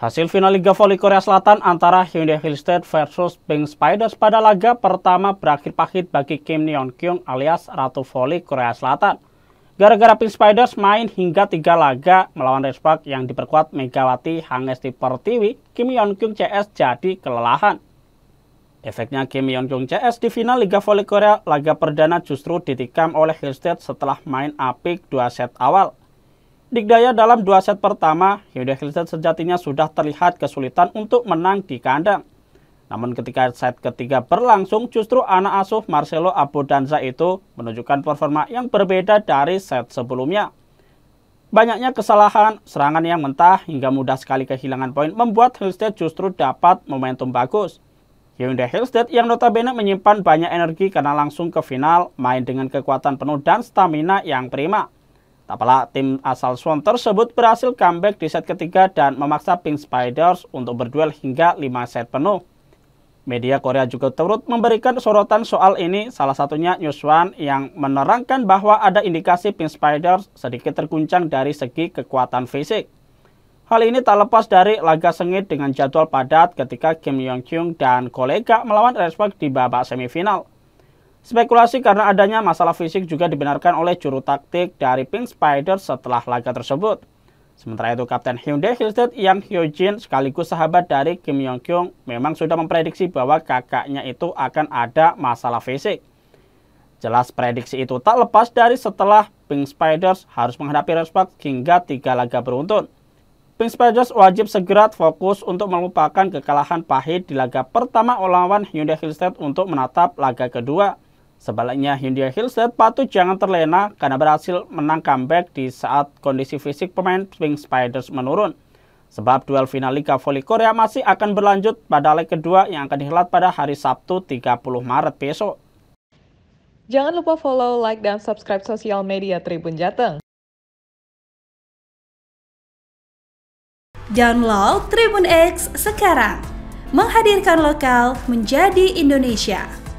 Hasil final Liga Voli Korea Selatan antara Hyundai Hill versus Pink Spiders pada laga pertama berakhir pahit bagi Kim Neon Kyung alias Ratu Voli Korea Selatan. Gara-gara Pink Spiders main hingga tiga laga melawan Red yang diperkuat Megawati Hangesti Pertiwi, Kim Yeon Kyung CS jadi kelelahan. Efeknya Kim Yeon Kyung CS di final Liga Voli Korea laga perdana justru ditikam oleh Hill setelah main apik dua set awal. Dikdaya dalam dua set pertama, Hyundai Crista sejatinya sudah terlihat kesulitan untuk menang di kandang. Namun ketika set ketiga berlangsung, justru anak asuh Marcelo Abodanza itu menunjukkan performa yang berbeda dari set sebelumnya. Banyaknya kesalahan, serangan yang mentah, hingga mudah sekali kehilangan poin membuat Hillstead justru dapat momentum bagus. Hyundai Hillstead yang notabene menyimpan banyak energi karena langsung ke final, main dengan kekuatan penuh dan stamina yang prima. Tak pelak tim asal Swan tersebut berhasil comeback di set ketiga dan memaksa Pink Spiders untuk berduel hingga 5 set penuh. Media Korea juga turut memberikan sorotan soal ini, salah satunya News yang menerangkan bahwa ada indikasi Pink Spiders sedikit terguncang dari segi kekuatan fisik. Hal ini tak lepas dari laga sengit dengan jadwal padat ketika Kim Yong Kyung dan kolega melawan Respect di babak semifinal. Spekulasi karena adanya masalah fisik juga dibenarkan oleh juru taktik dari Pink Spider setelah laga tersebut. Sementara itu Kapten Hyundai Hillstead yang Hyojin sekaligus sahabat dari Kim Yong Kyung memang sudah memprediksi bahwa kakaknya itu akan ada masalah fisik. Jelas prediksi itu tak lepas dari setelah Pink Spiders harus menghadapi Rosberg hingga tiga laga beruntun. Pink Spiders wajib segera fokus untuk melupakan kekalahan pahit di laga pertama olawan Hyundai Hillstead untuk menatap laga kedua Sebaliknya India Hillset patut jangan terlena karena berhasil menang comeback di saat kondisi fisik pemain Pink Spiders menurun. Sebab duel final Liga Voli Korea masih akan berlanjut pada leg kedua yang akan dihelat pada hari Sabtu 30 Maret besok. Jangan lupa follow, like, dan subscribe sosial media Tribun Jateng. Download Tribun X sekarang. Menghadirkan lokal menjadi Indonesia.